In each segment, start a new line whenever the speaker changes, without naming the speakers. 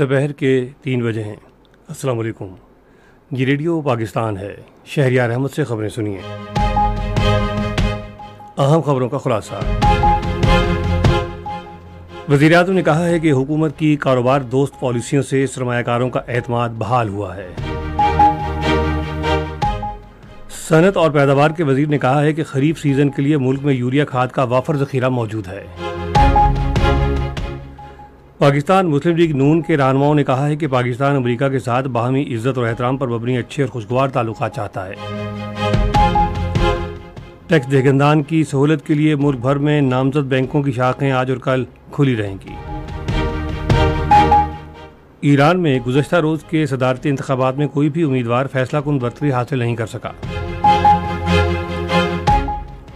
दोपहर के तीन बजे हैं अस्सलाम वालेकुम ये रेडियो पाकिस्तान है शहरियार अहमद से खबरें सुनिए अहम खबरों का खुलासा वजीर अजम ने कहा है कि हुकूमत की कारोबार दोस्त पॉलिसियों से सरमाकारों का अहतमाद बहाल हुआ है सनत और पैदावार के वजीर ने कहा है कि खरीफ सीजन के लिए मुल्क में यूरिया खाद का वाफर जखीरा मौजूद है पाकिस्तान मुस्लिम लीग नून के रहनुमाओं ने कहा है कि पाकिस्तान अमरीका के साथ बाहमी इज्जत और एहतराम पर मबनी अच्छे और खुशगवार ताल्लुक चाहता है टैक्स देगंदान की सहूलत के लिए मुल्क भर में नामजद बैंकों की शाखें आज और कल खुली रहेंगी ईरान में गुजशत रोज़ के सदारती इंतबात में कोई भी उम्मीदवार फैसला कन बरतरी हासिल नहीं कर सका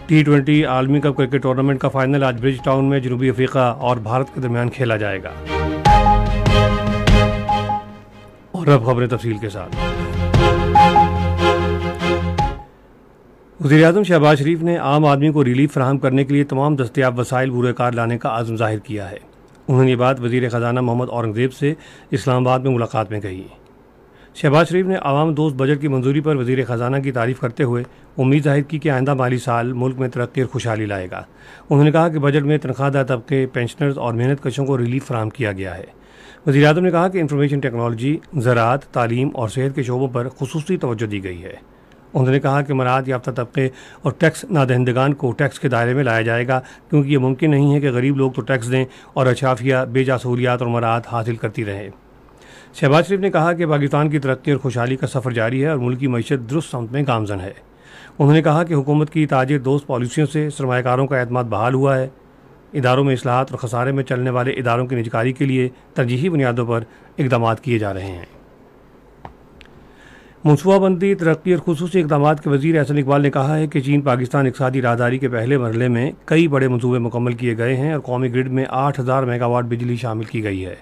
टी ट्वेंटी आलमी कप क्रिकेट टूर्नामेंट का फाइनल आज ब्रिज टाउन में जनूबी अफ्रीका और भारत के दरमियान खेला जाएगा और अब खबरें तफसील के साथ वजीर अजम शहबाज शरीफ ने आम आदमी को रिलीफ फ्राहम करने के लिए तमाम दस्तियाब वसाइल बुरेकार लाने का आज़म जाहिर किया है उन्होंने ये बात वजीर ख़जाना मोहम्मद औरंगज़ेब से इस्लामाबाद में मुलाकात में कही शहबाज शरीफ ने आवाम दोस्त बजट की मंजूरी पर वजीर ख़जाना की तारीफ करते हुए उम्मीद जाहिर की कि आइंदा माली साल मुल्क में तरक्की और खुशहाली लाएगा उन्होंने कहा कि बजट में तनख्वाहदार तबके पेंशनर्स और मेहनत कशों को रिलीफ फराम किया गया है वजी अजम ने कहा कि इंफॉर्मेशन टेक्नोलॉजी ज़रात तालीम और सेहत के शोबों पर खसूस तोज्जो दी गई है उन्होंने कहा कि मराहत याफ्ता तबके और टैक्स नादहंदगान को टैक्स के दायरे में लाया जाएगा क्योंकि ये मुमकिन नहीं है कि गरीब लोग तो टैक्स दें और अशाफिया बेजा सहूलियात और मराहत हासिल करती रहें शहबाज शरीफ ने कहा कि पाकिस्तान की तरक्की और खुशहाली का सफ़र जारी है और मुल्क की मीशत दुरुस्त समत में गामजन है उन्होंने कहा कि हुकूमत की ताजे दोस्त पॉलिसियों से सरमाकारों का अहतमाद बहाल हुआ है इदारों में असलाहत और खसारे में चलने वाले इदारों की निजकारी के लिए तरजीही बुनियादों पर इकदाम किए जा रहे हैं मनसूबाबंदी तरक्की और खसूस इकदाम के वजीर एहसन इकबाल ने कहा है कि चीन पाकिस्तान इकसादी राहदारी के पहले मरले में कई बड़े मनसूबे मुकम्मल किए गए हैं और कौमी ग्रिड में आठ हज़ार मेगावाट बिजली शामिल की गई है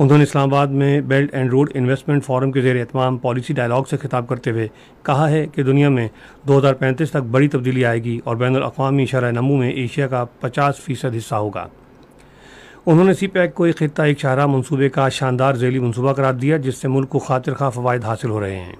उन्होंने इस्लामाबाद में belt and road investment forum के जेर पॉलिसी डायलॉग से खिताब करते हुए कहा है कि दुनिया में 2035 तक बड़ी तब्दीली आएगी और बैन अवी शराह नमू में एशिया का 50 फ़ीसद हिस्सा होगा उन्होंने सी पैक को एक खत्ता एक शाहरा मनसूबे का शानदार जैली मनसूबा करार दिया जिससे मुल्क को खातिर खा फ़वाद हासिल हो रहे हैं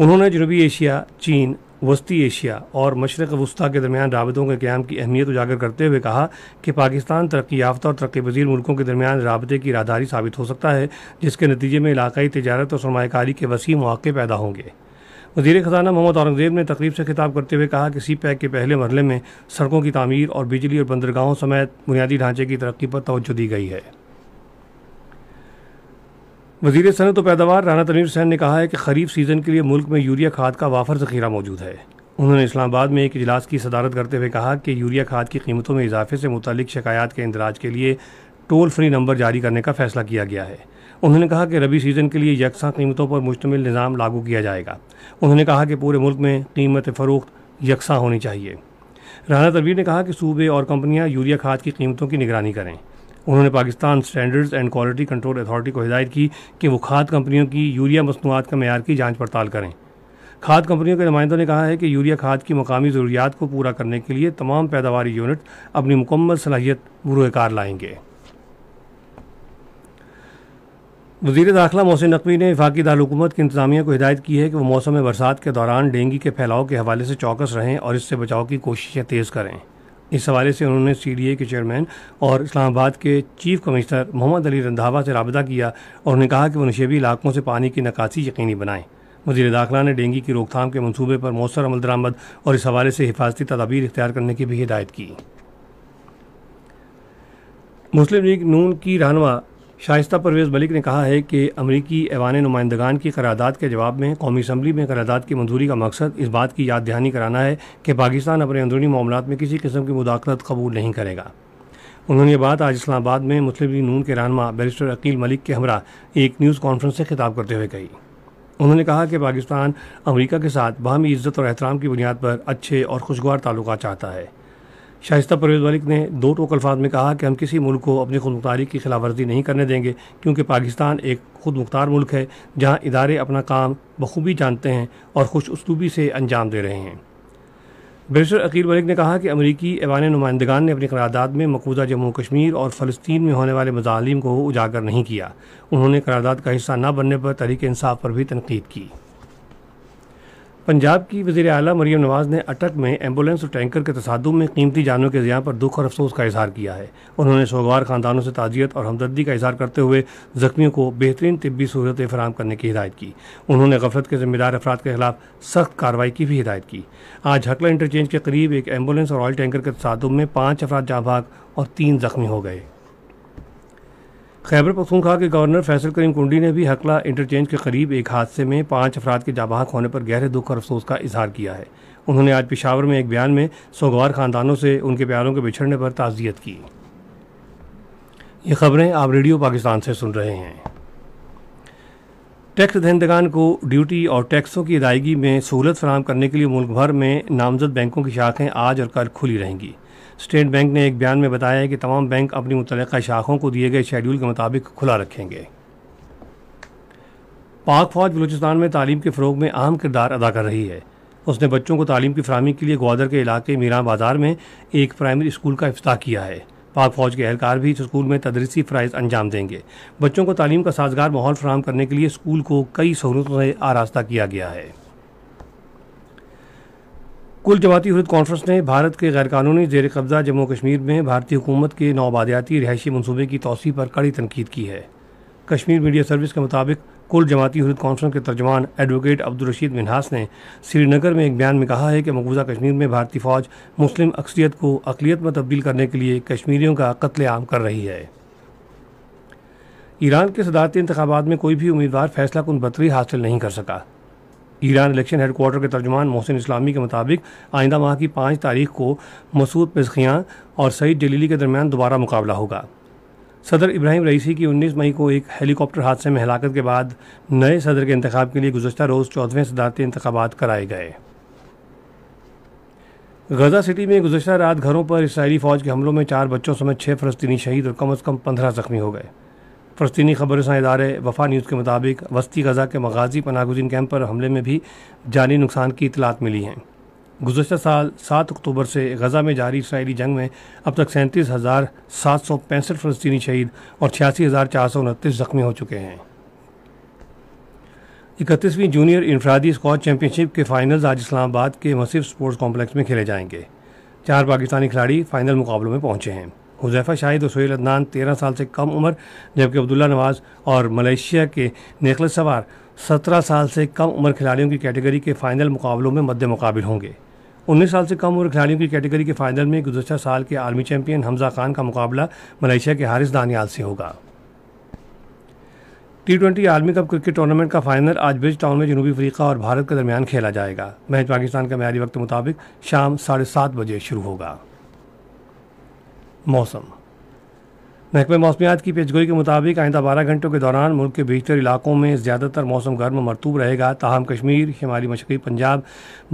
उन्होंने जनूबी एशिया चीन वस्ती एशिया और मशरक वस्ती के दरमियान रबतों के क्याम की अहमियत उजागर करते हुए कहा कि पाकिस्तान तरक्की याफ्ता और तरक् पजीर मुल्कों के दरमियान रबते की राहदारी साबित हो सकता है जिसके नतीजे में इलाकई तजारत और सरमाकारी के वसी मौक़े पैदा होंगे वजीर खजाना मोहम्मद औरंगजेब ने तकरीब से खिताब करते हुए कहा कि सी पैक के पहले मरले में सड़कों की तमीर और बिजली और बंदरगाहों समेत बुनियादी ढांचे की तरक्की पर तोज्जो दी गई है वजीर सनत तो पैदावार राना तमीर हुसैन ने कहा है कि खरीफ सीजन के लिए मुल्क में यूरिया खाद का वाफर जखीरा मौजूद है उन्होंने इस्लामाबाद में एक इजलास की सदारत करते हुए कहा कि यूरिया खाद की कीमतों में इजाफे से मुतलिक शिकायत के इंदराज के लिए टोल फ्री नंबर जारी करने का फैसला किया गया है उन्होंने कहा कि रबी सीज़न के लिए यकसा कीमतों पर मुश्तमिल निज़ाम लागू किया जाएगा उन्होंने कहा कि पूरे मुल्क में कीमत फ़रोख्त यकसा होनी चाहिए राना तनवीर ने कहा कि सूबे और कंपनियां यूरिया खाद की कीमतों की निगरानी करें उन्होंने Pakistan standards and quality control authority को हिदायत की कि वो खाद कंपनियों की यूरिया मसनूआत का मैार की जाँच पड़ताल करें खाद कंपनियों के नुमाइंदों ने कहा है कि यूरिया खाद की मकामी ज़रूरियात को पूरा करने के लिए तमाम पैदावारी यूनिट अपनी मुकम्मल सलाहियत बुरकार लाएंगे वजीर दाखिला मोहसिन नकवी ने वफाकी दारकूमत की इंतजामिया को हिदायत की है कि वह मौसम बरसात के दौरान डेंगू के फैलाव के हवाले से चौकस रहें और इससे बचाव की कोशिशें तेज़ करें इस हवाले से उन्होंने सी डी ए के चेयरमैन और इस्लामाबाद के चीफ कमिश्नर मोहम्मद अली रंधावा से रबता किया और उन्हें कहा कि वो नशेबी इलाकों से पानी की निकासी यकीनी बनाएं वजीर दाखिला ने डेंगू की रोकथाम के मनसूबे पर मौसर अमल दरामद और इस हवाले से हिफाजती तदाबीर इख्तियार करने की भी हिदायत की मुस्लिम लीग नून की रहनमा शाइस्ता परवेज़ मलिक ने कहा है कि अमरीकी ऐवान नुमाइंदगान की करारदाद के जवाब में कौमी असम्बली में करारदाद की मंजूरी का मकसद इस बात की याद दहानी कराना है कि पाकिस्तान अपने अंदरूनी मामला में किसी किस्म की मुदाखलत कबूल नहीं करेगा उन्होंने ये बात आज इस्लामाबाद में मुस्लिम लीग नून के रहनमा बैरिस्टर अकील मलिक के हमरा एक न्यूज़ कॉन्फ्रेंस से खिताब करते हुए कही उन्होंने कहा कि पाकिस्तान अमरीका के साथ बाहमी इज्जत और एहतराम की बुनियाद पर अच्छे और खुशगवार ताल्लुका चाहता है शाइस्त परवेज मलिक ने दो टोक अल्फाज में कहा कि हम किसी मुल्क को अपनी खुद मुख्तारी की खिलाफ वर्जी नहीं करने देंगे क्योंकि पाकिस्तान एक खुद मुख्तार मुल्क है जहाँ इदारे अपना काम बखूबी जानते हैं और खुश उसलूबी से अंजाम दे रहे हैं बेसर अकील मलिक ने कहा कि अमरीकी ऐवान नुमाइंदगान ने अपनी करारदादा में मकूदा जम्मू कश्मीर और फ़लस्तीन में होने वाले मजालिम को उजागर नहीं किया उन्होंने करारदादा का हिस्सा न बनने पर तहरीक इंसाफ पर भी तनकीद की पंजाब की वजीर अली मरीम नवाज़ ने अटक में एम्बुलेंस और टैंकर के तसादम में कीमती जानों के ज़ियाँ पर दुख और अफसोस का इजहार किया है उन्होंने शोगवार खानदानों से ताजियत और हमदर्दी का इजहार करते हुए जख्मियों को बेहतरीन तबी सहूलतें फराम करने की हिदायत की उन्होंने गफलत के जिम्मेदार अफराद के खिलाफ सख्त कार्रवाई की भी हिदायत की आज हकला इंटरचेंज के करीब एक एम्बुलेंस और ऑयल टैंकर के तसादम में पाँच अफराद जाँ और तीन जख्मी हो गए खैबर पखतूनखा के गवर्नर फैसल करीम कुंडी ने भी हकला इंटरचेंज के करीब एक हादसे में पाँच अफराद के जाबाक होने पर गहरे दुख और अफसोस का इजहार किया है उन्होंने आज पिशावर में एक बयान में सोगवार खानदानों से उनके प्यारों के बिछड़ने पर ताज़ियत की ये खबरें आप रेडियो पाकिस्तान से सुन रहे हैं टैक्स दहंदगान को ड्यूटी और टैक्सों की अदायगी में सहूलत फराम करने के लिए मुल्क भर में नामजद बैंकों की शाखें आज और कल खुली रहेंगी स्टेट बैंक ने एक बयान में बताया है कि तमाम बैंक अपनी मुतल शाखों को दिए गए शेड्यूल के मुताबिक खुला रखेंगे पाक फौज बलूचिस्तान में तालीम के फ़रोग में अहम किरदार अदा कर रही है उसने बच्चों को तालीम की फ्राहमी के लिए ग्वादर के इलाके मीरा बाजार में एक प्राइमरी स्कूल का अफ्ताह किया है पाक फौज के एहलकार भी इस स्कूल में तदरीसी फ़राइज अंजाम देंगे बच्चों को तालीम का साजगार माहौल फ्राहम करने के लिए स्कूल को कई सहूलतों से आरास्ता किया गया है कुल जमाती हरत कॉन्फ्रेंस ने भारत के गैरकानूनी जेर कब्ज़ा जम्मू कश्मीर में भारतीय हुकूमत के नौबादियाती रिहायशी मनसूबे की तोसी पर कड़ी तनकीद की है कश्मीर मीडिया सर्विस के मुताबिक कुल जमाती हरत कॉन्फ्रेंस के तर्जमान एडवोकेट अब्दुलरशीद मिनहास ने श्रीनगर में एक बयान में कहा है कि मकबूजा कश्मीर में भारतीय फ़ौज मुस्लिम अक्सरियत को अकलीत में तब्दील करने के लिए कश्मीरियों का आम कर रही है ईरान के सदारती इंतबात में कोई भी उम्मीदवार फैसला कुन बतरी हासिल नहीं कर सका ईरान इलेक्शन हेडकोार्टर के तर्जुमान मोहसिन इस्लामी के मुताबिक आइंदा माह की पाँच तारीख को मसूद पेजखियाँ और सईद जलीली के दरमियान दोबारा मुकाबला होगा सदर इब्राहिम रईसी की 19 मई को एक हेलीकॉप्टर हादसे में हलाकत के बाद नए सदर के इंतबाब के लिए गुजशत रोज़ चौदहवें सदारती इंतबात कराए गए गजा सिटी में गुजशत रात घरों पर इसराइली फ़ौज के हमलों में चार बच्चों समेत छः फलस्तनी शहीद और कम अज़ कम पंद्रह जख्मी हो गए फ़लस्तनी खबर इदारे वफा न्यूज़ के मुताबिक वस्ती गज़ा के मगाजी पनागुजीन कैंप पर हमले में भी जानी नुकसान की इतलात मिली हैं गुजशत साल सात अक्टूबर से गज़ा में जारी इसराइली जंग में अब तक सैंतीस हज़ार सात सौ पैंसठ फ़लस्तनी शहीद और छियासी हज़ार चार सौ उनतीस ज़ख्मी हो चुके हैं इकतीसवीं जूनियर इंफरादी स्कॉच चैम्पियनशिप के फाइनल्स आज इस्लामाबाद के मसीफ स्पोर्ट्स कॉम्प्लेक्स में खेले जाएंगे चार पाकिस्तानी खिलाड़ी फ़ाइनल मुकाबलों में पहुंचे हैं हुजैफा शाहिद और सोहेल अदनान तेरह साल से कम उम्र जबकि अब्दुल्ला नवाज़ और मलेशिया के नेखल सवार सत्रह साल से कम उम्र खिलाड़ियों की कैटेगरी के फ़ाइनल मुकाबलों में मध्य मुकाबल होंगे उन्नीस साल से कम उम्र खिलाड़ियों की कैटेगरी के फाइनल में गुजशत साल के आर्मी चैंपियन हमजा खान का मुकाबला मलेशिया के हारिस दानियाल से होगा T twenty army cup cricket tournament का फाइनल आज ब्रिज टाउन में जनूबी अफ्रीका और भारत के दरमियान खेला जाएगा मैच पाकिस्तान के मैारी वक्त मुताबिक शाम साढ़े सात बजे शुरू होगा मौसम महकमे मौसमियात की पेशगोई के मुताबिक आइंदा बारह घंटों के दौरान मुल्क के बेहतर इलाकों में ज़्यादातर मौसम गर्म मरतूब रहेगा ताहम कश्मीर शिमाली मशरक़ी पंजाब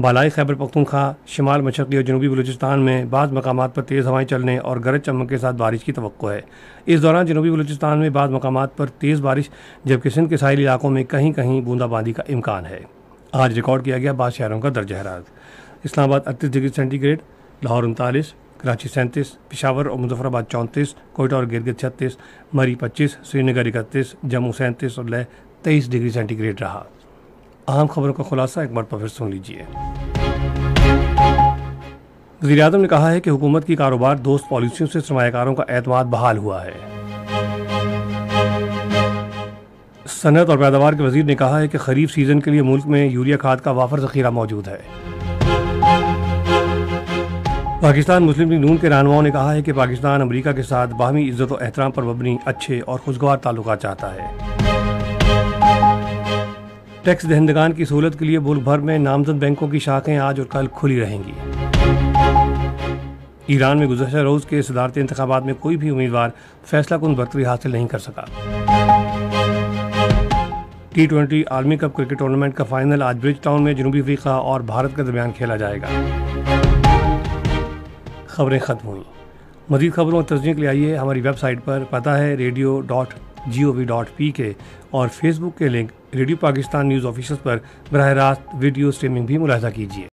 बालाई खैबर पखतूखा शिमाल मशरक़ी और जनूबी बलूचिस्तान में बाद मकाम पर तेज़ हवाएं चलने और गरज चमक के साथ बारिश की तो है इस दौरान जनूबी बलूचिस्तान में बाद मकाम पर तेज़ बारिश जबकि सिंध के साहिल इलाकों में कहीं कहीं बूंदाबांदी का इम्कान है आज रिकॉर्ड किया गया बाद शहरों का दर्ज हराज इस्लामाबाद अड़तीस डिग्री सेंटीग्रेड लाहौर उनतालीस कराची सैंतीस पिशावर और मुजफ्फराबाद चौंतीस कोयटा और गिरगित छत्तीस मरी पच्चीस श्रीनगर इकतीस जम्मू सैंतीस और लह तेईस डिग्री सेंटीग्रेड रहा अहम खबरों का खुलासा एक बार तो फिर सुन लीजिए वजी अजम ने कहा है कि हुकूमत की कारोबार दोस्त पॉलिसियों से सरमाकारों का अतमाद बहाल हुआ है सनत और पैदावार के वजीर ने कहा है कि खरीफ सीजन के लिए मुल्क में यूरिया खाद का वाफर जखीरा मौजूद है पाकिस्तान मुस्लिम लीग नून के रहनुमाओं ने कहा है कि पाकिस्तान अमरीका के साथ बाहमी इज्जत और एहतराम पर मबनी अच्छे और खुशगवार ताल्लुक चाहता है टैक्स दहंदगान की सहूलत के लिए मुल्क भर में नामजद बैंकों की शाखें आज और कल खुली रहेंगी ईरान में गुजशत रोज़ के सदारती इंतबात में कोई भी उम्मीदवार फैसला कुन बरतरी हासिल नहीं कर सका T twenty army cup cricket tournament का फाइनल आज ब्रिज टाउन में जनूबी अफ्रीका और भारत के दरमियान खेला जाएगा खबरें ख़त्म हुई मजीद खबरों और तस्वीर के लिए आइए हमारी वेबसाइट पर पता है radio dot G O V dot P K और फेसबुक के link radio Pakistan news office पर बरह रास्त वीडियो स्ट्रीमिंग भी मुलाजा कीजिए